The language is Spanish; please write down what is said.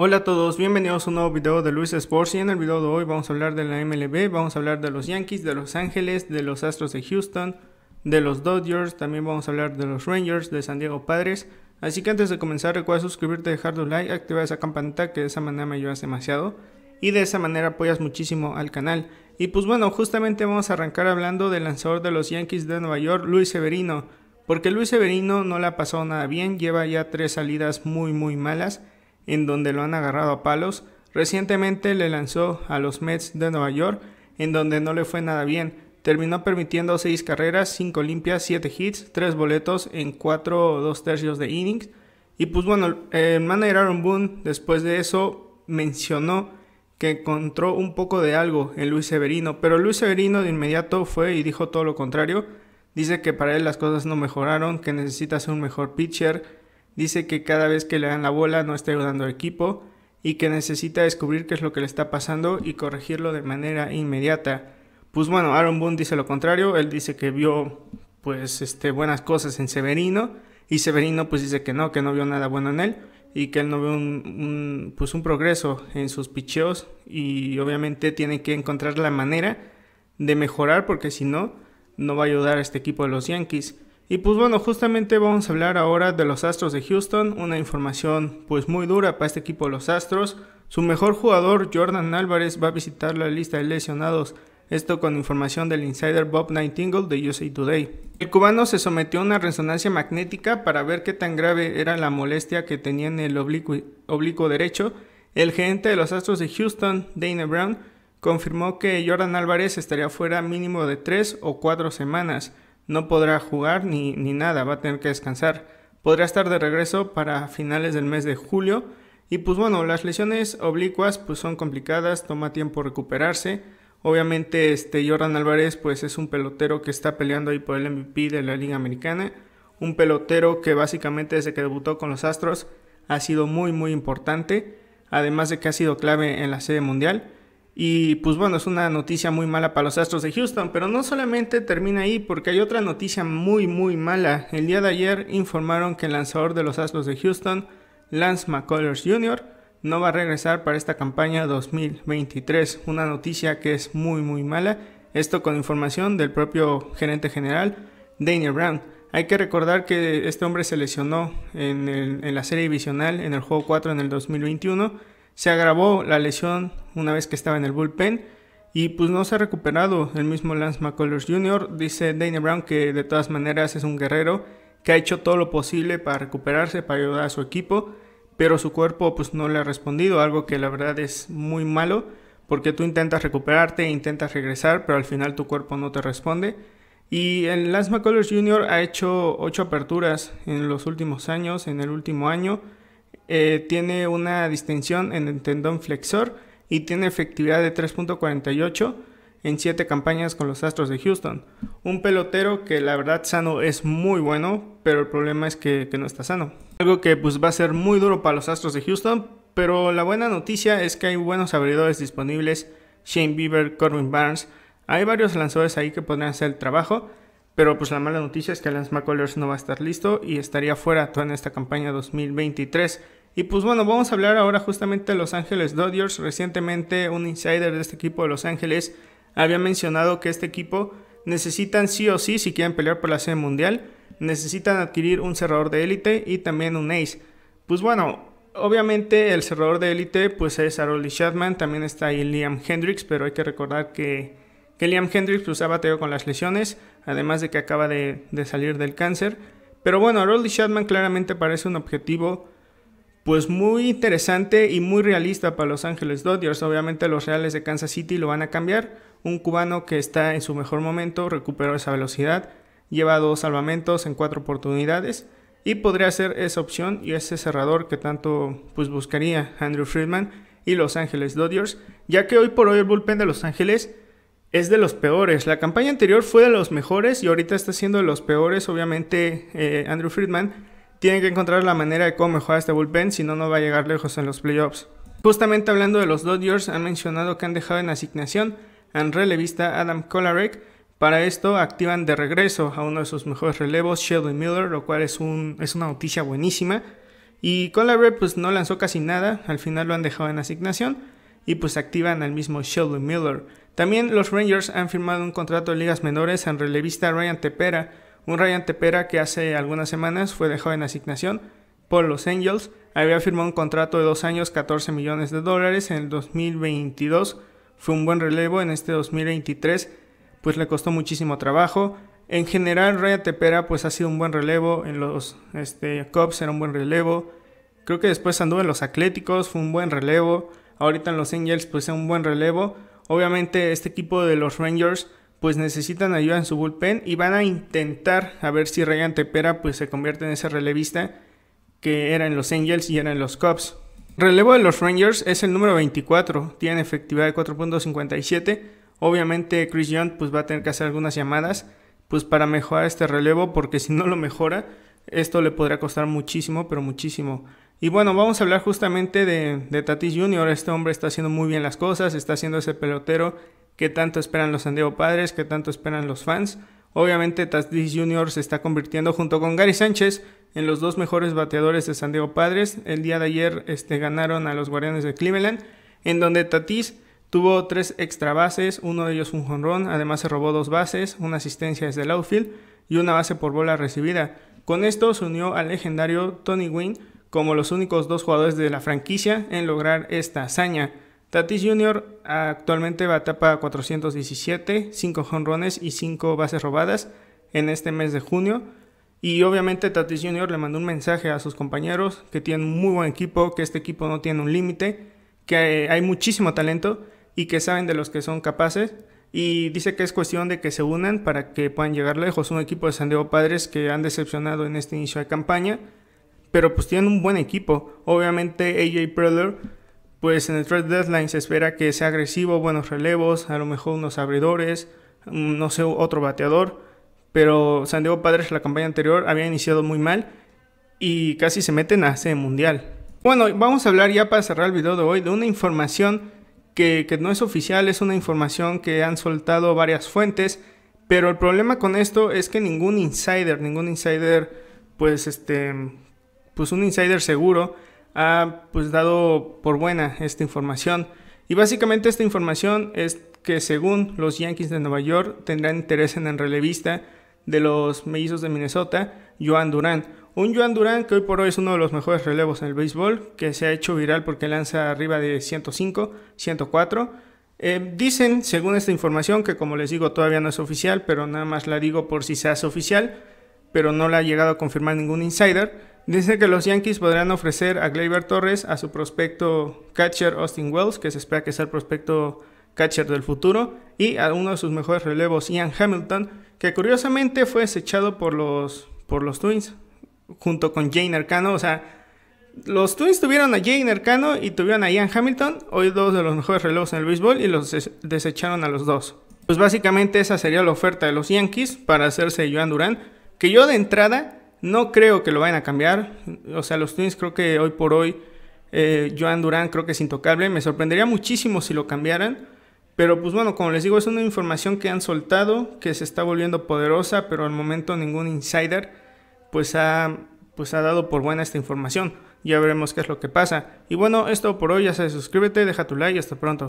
Hola a todos, bienvenidos a un nuevo video de Luis Sports y en el video de hoy vamos a hablar de la MLB, vamos a hablar de los Yankees, de Los Ángeles, de los Astros de Houston, de los Dodgers, también vamos a hablar de los Rangers, de San Diego Padres. Así que antes de comenzar recuerda suscribirte, dejar tu like, activar esa campanita que de esa manera me ayudas demasiado y de esa manera apoyas muchísimo al canal. Y pues bueno, justamente vamos a arrancar hablando del lanzador de los Yankees de Nueva York, Luis Severino, porque Luis Severino no la ha pasado nada bien, lleva ya tres salidas muy muy malas en donde lo han agarrado a palos. Recientemente le lanzó a los Mets de Nueva York, en donde no le fue nada bien. Terminó permitiendo 6 carreras, 5 limpias, 7 hits, 3 boletos en 4 o 2 tercios de innings. Y pues bueno, el manager Aaron Boone después de eso mencionó que encontró un poco de algo en Luis Severino, pero Luis Severino de inmediato fue y dijo todo lo contrario. Dice que para él las cosas no mejoraron, que necesita ser un mejor pitcher, Dice que cada vez que le dan la bola no está ayudando al equipo y que necesita descubrir qué es lo que le está pasando y corregirlo de manera inmediata. Pues bueno, Aaron Boone dice lo contrario, él dice que vio pues este buenas cosas en Severino y Severino pues dice que no, que no vio nada bueno en él y que él no ve un, pues un progreso en sus picheos y obviamente tiene que encontrar la manera de mejorar porque si no, no va a ayudar a este equipo de los Yankees. Y pues bueno, justamente vamos a hablar ahora de los Astros de Houston, una información pues muy dura para este equipo de los Astros. Su mejor jugador, Jordan Álvarez, va a visitar la lista de lesionados, esto con información del insider Bob Nightingale de USA Today. El cubano se sometió a una resonancia magnética para ver qué tan grave era la molestia que tenía en el oblicuo, derecho. El gerente de los Astros de Houston, Dana Brown, confirmó que Jordan Álvarez estaría fuera mínimo de 3 o 4 semanas no podrá jugar ni, ni nada, va a tener que descansar. Podrá estar de regreso para finales del mes de julio. Y pues bueno, las lesiones oblicuas pues son complicadas, toma tiempo recuperarse. Obviamente este Jordan Álvarez pues es un pelotero que está peleando ahí por el MVP de la Liga Americana, un pelotero que básicamente desde que debutó con los Astros ha sido muy muy importante, además de que ha sido clave en la sede mundial. Y pues bueno, es una noticia muy mala para los Astros de Houston, pero no solamente termina ahí porque hay otra noticia muy muy mala. El día de ayer informaron que el lanzador de los Astros de Houston, Lance McCullers Jr., no va a regresar para esta campaña 2023. Una noticia que es muy muy mala. Esto con información del propio gerente general, Daniel Brown. Hay que recordar que este hombre se lesionó en, la serie divisional en el juego 4 en el 2021 se agravó la lesión una vez que estaba en el bullpen y pues no se ha recuperado. El mismo Lance McCullers Jr. dice Dana Brown que de todas maneras es un guerrero que ha hecho todo lo posible para recuperarse, para ayudar a su equipo, pero su cuerpo pues no le ha respondido, algo que la verdad es muy malo porque tú intentas recuperarte, intentas regresar, pero al final tu cuerpo no te responde. Y el Lance McCullers Jr. ha hecho 8 aperturas en los últimos años, en el último año. Eh, tiene una distensión en el tendón flexor y tiene efectividad de 3.48 en 7 campañas con los Astros de Houston. Un pelotero que la verdad sano es muy bueno, pero el problema es que, no está sano. Algo que pues va a ser muy duro para los Astros de Houston, pero la buena noticia es que hay buenos abridores disponibles, Shane Bieber, Corwin Barnes, hay varios lanzadores ahí que podrían hacer el trabajo, pero pues la mala noticia es que Lance McCullers no va a estar listo y estaría fuera toda en esta campaña 2023. Y pues bueno, vamos a hablar ahora justamente de Los Ángeles Dodgers. Recientemente un insider de este equipo de Los Ángeles había mencionado que este equipo necesitan sí o sí, si quieren pelear por la sede mundial, necesitan adquirir un cerrador de élite y también un ace. Pues bueno, obviamente el cerrador de élite pues es Aroldi Chapman, también está ahí Liam Hendricks, pero hay que recordar que, Liam Hendricks pues, ha bateado con las lesiones, además de que acaba de, salir del cáncer. Pero bueno, Aroldi Chapman claramente parece un objetivo pues muy interesante y muy realista para Los Ángeles Dodgers. Obviamente los Reales de Kansas City lo van a cambiar. Un cubano que está en su mejor momento, recuperó esa velocidad, lleva dos salvamentos en cuatro oportunidades y podría ser esa opción y ese cerrador que tanto pues buscaría Andrew Friedman y Los Ángeles Dodgers, ya que hoy por hoy el bullpen de Los Ángeles es de los peores. La campaña anterior fue de los mejores y ahorita está siendo de los peores, obviamente eh, Andrew Friedman tienen que encontrar la manera de cómo mejorar este bullpen, si no, no va a llegar lejos en los playoffs. Justamente hablando de los Dodgers, han mencionado que han dejado en asignación al relevista Adam Kolarek. Para esto activan de regreso a uno de sus mejores relevos, Sheldon Miller, lo cual es, una noticia buenísima. Y Kolarek pues no lanzó casi nada, al final lo han dejado en asignación y pues activan al mismo Sheldon Miller. También los Rangers han firmado un contrato de ligas menores al relevista Ryan Tepera, un Ryan Tepera que hace algunas semanas fue dejado en asignación por los Angels había firmado un contrato de dos años, 14 millones de dólares en el 2022. Fue un buen relevo en este 2023, pues le costó muchísimo trabajo. En general, Ryan Tepera pues ha sido un buen relevo en los este, Cubs, era un buen relevo. Creo que después anduvo en los Atléticos, fue un buen relevo. Ahorita en los Angels pues es un buen relevo. Obviamente este equipo de los Rangers pues necesitan ayuda en su bullpen y van a intentar a ver si Ryan Tepera pues se convierte en ese relevista que era en los Angels y era en los Cubs. Relevo de los Rangers es el número 24, tiene efectividad de 4.57. Obviamente Chris Young pues va a tener que hacer algunas llamadas pues para mejorar este relevo porque si no lo mejora esto le podrá costar muchísimo, pero muchísimo. Y bueno, vamos a hablar justamente de, de Tatis Jr. Este hombre está haciendo muy bien las cosas, está haciendo ese pelotero qué tanto esperan los San Diego Padres, qué tanto esperan los fans. Obviamente Tatis Jr. se está convirtiendo junto con Gary Sánchez en los dos mejores bateadores de San Diego Padres. El día de ayer este, ganaron a los Guardianes de Cleveland, en donde Tatis tuvo tres extra bases, uno de ellos un jonrón, además se robó dos bases, una asistencia desde el outfield y una base por bola recibida. Con esto se unió al legendario Tony Wynn como los únicos dos jugadores de la franquicia en lograr esta hazaña. Tatis Jr. actualmente va a etapa 417, 5 jonrones y 5 bases robadas en este mes de junio. Y obviamente Tatis Jr. le mandó un mensaje a sus compañeros que tienen un muy buen equipo, que este equipo no tiene un límite, que hay muchísimo talento y que saben de los que son capaces. Y dice que es cuestión de que se unan para que puedan llegar lejos. Un equipo de San Diego Padres que han decepcionado en este inicio de campaña, pero pues tienen un buen equipo. Obviamente AJ Preller pues en el trade deadline se espera que sea agresivo, buenos relevos, a lo mejor unos abridores, mm, no sé, otro bateador. Pero San Diego Padres la campaña anterior había iniciado muy mal y casi se meten a ese mundial. Bueno, vamos a hablar ya para cerrar el video de hoy de una información que, que no es oficial, es una información que han soltado varias fuentes. Pero el problema con esto es que ningún insider, ningún insider, pues este, pues un insider seguro ha pues dado por buena esta información. Y básicamente esta información es que según los Yankees de Nueva York tendrán interés en el relevista de los mellizos de Minnesota, Joan Durán. Un Joan Durán que hoy por hoy es uno de los mejores relevos en el béisbol, que se ha hecho viral porque lanza arriba de 105, 104. Eh, dicen, según esta información, que como les digo todavía no es oficial, pero nada más la digo por si se hace oficial, pero no la ha llegado a confirmar ningún insider, Dice que los Yankees podrán ofrecer a Gleyber Torres a su prospecto catcher Austin Wells, que se espera que sea el prospecto catcher del futuro, y a uno de sus mejores relevos, Ian Hamilton, que curiosamente fue desechado por los, por los Twins, junto con Jane Arcano. O sea, los Twins tuvieron a Jane Arcano y tuvieron a Ian Hamilton, hoy dos de los mejores relevos en el béisbol, y los desecharon a los dos. Pues básicamente esa sería la oferta de los Yankees para hacerse Joan Durán, que yo de entrada no creo que lo vayan a cambiar. O sea, los Twins creo que hoy por hoy, eh, Joan Durán creo que es intocable. Me sorprendería muchísimo si lo cambiaran. Pero pues bueno, como les digo, es una información que han soltado, que se está volviendo poderosa, pero al momento ningún insider pues ha, pues ha dado por buena esta información. Ya veremos qué es lo que pasa. Y bueno, esto por hoy, ya sabes, suscríbete, deja tu like y hasta pronto.